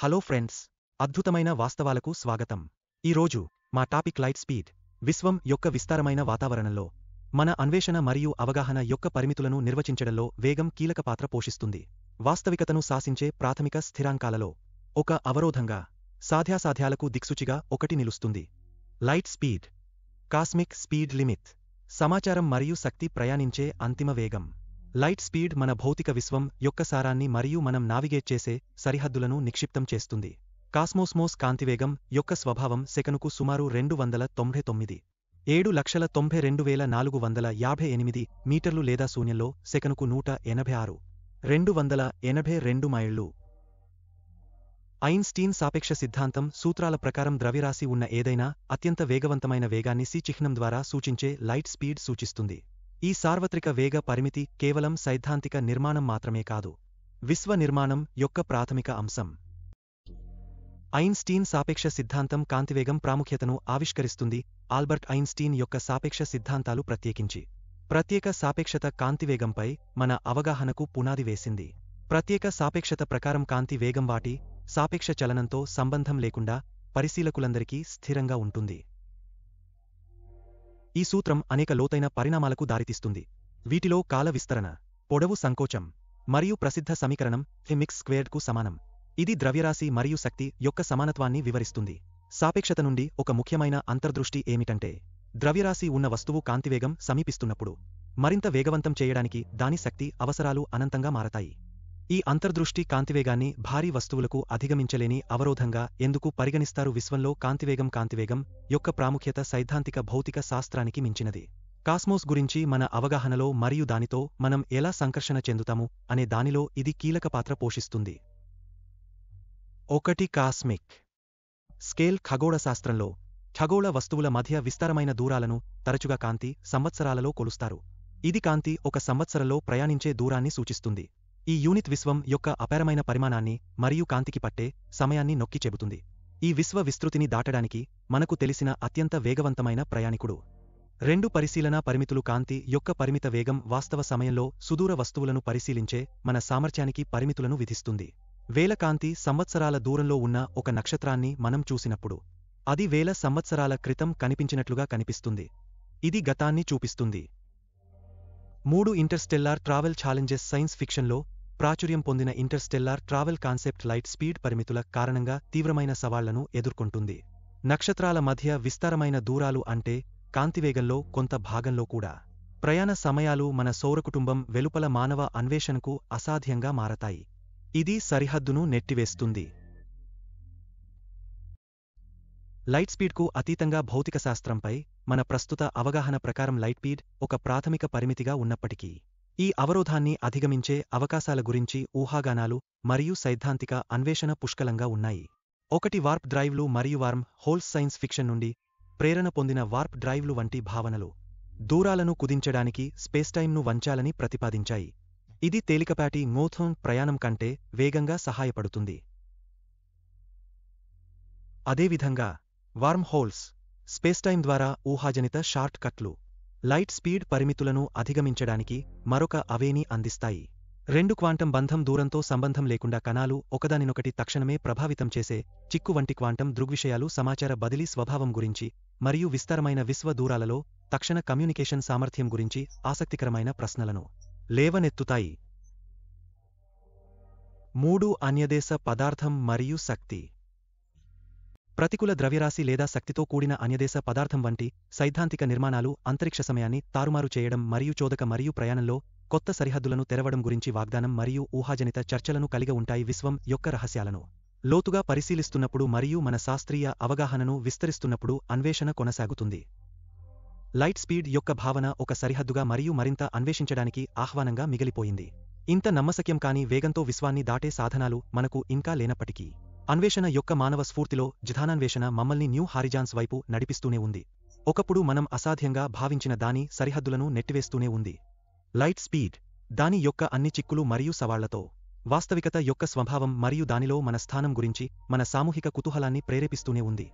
hello friends అద్భుతమైన వాస్తవాలకు స్వాగతం ఈరోజు మా టాపిక్ లైట్ స్పీడ్ విశ్వం యొక్క విస్తారమైన వాతావరణంలో మన అన్వేషణ మరియు అవగాహన యొక్క పరిమితులను నిర్వచించడంలో వేగం కీలక పాత్ర పోషిస్తుంది వాస్తవికతను శాసించే ప్రాథమిక స్థిరాంకాలలో ఒక అవరోధంగా సాధ్యాసాధ్యాలకు దిక్సుచిగా ఒకటి నిలుస్తుంది light speed cosmic speed limit సమాచారం మరియు శక్తి ప్రయాణించే అంతిమ వేగం లైట్ స్పీడ్ మన భౌతిక విశ్వం యొక్క సారాన్ని మరియు మనం నావిగేట్ చేసే సరిహద్దులను నిక్షిప్తం చేస్తుంది కాస్మోస్మోస్ కాంతివేగం యొక్క స్వభావం సెకనుకు సుమారు రెండు వందల తొంభై తొమ్మిది ఏడు లక్షల తొంభై రెండు వేల నాలుగు వందల యాభై ఎనిమిది మీటర్లు లేదా శూన్యంలో సెకనుకు నూట ఎనభై ఆరు రెండు వందల ఎనభై రెండు మైళ్ళు ఐన్స్టీన్ సాపేక్ష సిద్ధాంతం సూత్రాల ప్రకారం ద్రవ్యరాశి ఉన్న ఏదైనా అత్యంత వేగవంతమైన వేగాన్ని సి చిహ్నం ద్వారా సూచించే లైట్ స్పీడ్ సూచిస్తుంది ఈ సార్వత్రిక వేగ పరిమితి కేవలం సైద్ధాంతిక నిర్మాణం మాత్రమే కాదు విశ్వ నిర్మాణం యొక్క ప్రాథమిక అంశం ఐన్స్టీన్ సాపేక్ష సిద్ధాంతం కాంతివేగం ప్రాముఖ్యతను ఆవిష్కరిస్తుంది ఆల్బర్ట్ ఐన్స్టీన్ యొక్క సాపేక్ష సిద్ధాంతాలు ప్రత్యేకించి ప్రత్యేక సాపేక్షత కాంతివేగంపై మన అవగాహనకు పునాది వేసింది ప్రత్యేక సాపేక్షత ప్రకారం కాంతి వేగం వాటి సాపేక్ష చలనంతో సంబంధం లేకుండా పరిశీలకులందరికీ స్థిరంగా ఉంటుంది ఈ సూత్రం అనేక లోతైన పరిణామాలకు దారితీస్తుంది వీటిలో కాల విస్తరణ పొడవు సంకోచం మరియు ప్రసిద్ధ సమీకరణం మిక్స్ స్క్వేర్డ్కు సమానం ఇది ద్రవ్యరాశి మరియు శక్తి యొక్క సమానత్వాన్ని వివరిస్తుంది సాపేక్షత నుండి ఒక ముఖ్యమైన అంతర్దృష్టి ఏమిటంటే ద్రవ్యరాశి ఉన్న వస్తువు కాంతివేగం సమీపిస్తున్నప్పుడు మరింత వేగవంతం చేయడానికి దాని శక్తి అవసరాలు అనంతంగా మారతాయి ఈ అంతర్దృష్టి కాంతివేగాన్ని భారీ వస్తువులకు అధిగమించలేని అవరోధంగా ఎందుకు పరిగణిస్తారు విశ్వంలో కాంతివేగం కాంతివేగం యొక్క ప్రాముఖ్యత సైద్ధాంతిక భౌతిక శాస్త్రానికి మించినది కాస్మోస్ గురించి మన అవగాహనలో మరియు దానితో మనం ఎలా సంకర్షణ చెందుతాము అనే దానిలో ఇది కీలక పాత్ర పోషిస్తుంది ఒకటి కాస్మిక్ స్కేల్ ఖగోళశాస్త్రంలో ఖగోళ వస్తువుల మధ్య విస్తారమైన దూరాలను తరచుగా కాంతి సంవత్సరాలలో కొలుస్తారు ఇది కాంతి ఒక సంవత్సరంలో ప్రయాణించే దూరాన్ని సూచిస్తుంది ఈ యూనిట్ విశ్వం యొక్క అపారమైన పరిమాణాన్ని మరియు కాంతికి పట్టే సమయాన్ని నొక్కి చెబుతుంది ఈ విశ్వ విస్తృతిని దాటడానికి మనకు తెలిసిన అత్యంత వేగవంతమైన ప్రయాణికుడు రెండు పరిశీలన పరిమితులు కాంతి యొక్క పరిమిత వేగం వాస్తవ సమయంలో సుదూర వస్తువులను పరిశీలించే మన సామర్థ్యానికి పరిమితులను విధిస్తుంది వేల కాంతి సంవత్సరాల దూరంలో ఉన్న ఒక నక్షత్రాన్ని మనం చూసినప్పుడు అది వేల సంవత్సరాల క్రితం కనిపించినట్లుగా కనిపిస్తుంది ఇది గతాన్ని చూపిస్తుంది మూడు ఇంటర్స్టెల్లార్ ట్రావెల్ ఛాలెంజెస్ సైన్స్ ఫిక్షన్లో ప్రాచుర్యం పొందిన interstellar travel concept light speed పరిమితుల కారణంగా తీవ్రమైన సవాళ్లను ఎదుర్కొంటుంది నక్షత్రాల మధ్య విస్తారమైన దూరాలు అంటే కాంతివేగంలో కొంత భాగంలో కూడా ప్రయాణ సమయాలు మన సౌరకుటుంబం వెలుపల మానవ అన్వేషణకు అసాధ్యంగా మారతాయి ఇది సరిహద్దును నెట్టివేస్తుంది లైట్ స్పీడ్కు అతీతంగా భౌతిక శాస్త్రంపై మన ప్రస్తుత అవగాహన ప్రకారం లైట్ స్పీడ్ ఒక ప్రాథమిక పరిమితిగా ఉన్నప్పటికీ ఈ అవరోధాన్ని అధిగమించే అవకాశాల గురించి ఊహాగానాలు మరియు సైద్ధాంతిక అన్వేషణ పుష్కలంగా ఉన్నాయి ఒకటి వార్ప్ డ్రైవ్లు మరియు వార్మ్ హోల్స్ సైన్స్ ఫిక్షన్ నుండి ప్రేరణ పొందిన వార్ప్ డ్రైవ్లు వంటి భావనలు దూరాలను కుదించడానికి స్పేస్టైమ్ను వంచాలని ప్రతిపాదించాయి ఇది తేలికపాటి మోథోన్ ప్రయాణం కంటే వేగంగా సహాయపడుతుంది అదేవిధంగా వార్మ్ హోల్స్ స్పేస్టైమ్ ద్వారా ఊహాజనిత షార్ట్ కట్లు లైట్ స్పీడ్ పరిమితులను అధిగమించడానికి మరొక అవేని అందిస్తాయి రెండు క్వాంటం బంధం దూరంతో సంబంధం లేకుండా కణాలు ఒకదానినొకటి తక్షణమే ప్రభావితం చేసే చిక్కు వంటి క్వాంటం దృగ్విషయాలు సమాచార బదిలీ స్వభావం గురించి మరియు విస్తారమైన విశ్వ దూరాలలో తక్షణ కమ్యూనికేషన్ సామర్థ్యం గురించి ఆసక్తికరమైన ప్రశ్నలను లేవనెత్తుతాయి మూడు అన్యదేశ పదార్థం మరియు శక్తి ప్రతికూల ద్రవ్యరాశి లేదా శక్తితో కూడిన అన్యదేశ పదార్థం వంటి సైద్ధాంతిక నిర్మాణాలు అంతరిక్ష సమయాన్ని తారుమారు చేయడం మరియు చోదక మరియు ప్రయాణంలో కొత్త సరిహద్దులను తెరవడం గురించి వాగ్దానం మరియు ఊహాజనిత చర్చలను కలిగి ఉంటాయి విశ్వం యొక్క రహస్యాలను లోతుగా పరిశీలిస్తున్నప్పుడు మరియు మన శాస్త్రీయ అవగాహనను విస్తరిస్తున్నప్పుడు అన్వేషణ కొనసాగుతుంది లైట్ స్పీడ్ యొక్క భావన ఒక సరిహద్దుగా మరియు మరింత అన్వేషించడానికి ఆహ్వానంగా మిగిలిపోయింది ఇంత నమ్మశక్యం కాని వేగంతో విశ్వాన్ని దాటే సాధనాలు మనకు ఇంకా లేనప్పటికీ అన్వేషణ యొక్క మానవ స్ఫూర్తిలో జిధానాన్వేషణ మమ్మల్ని న్యూ హారిజాన్స్ వైపు నడిపిస్తూనే ఉంది ఒకప్పుడు మనం అసాధ్యంగా భావించిన దాని సరిహద్దులను నెట్టివేస్తూనే ఉంది లైట్ స్పీడ్ దాని యొక్క అన్ని చిక్కులు మరియు సవాళ్లతో వాస్తవికత యొక్క స్వభావం మరియు దానిలో మన స్థానం గురించి మన సామూహిక కుతూహలాన్ని ప్రేరేపిస్తూనే ఉంది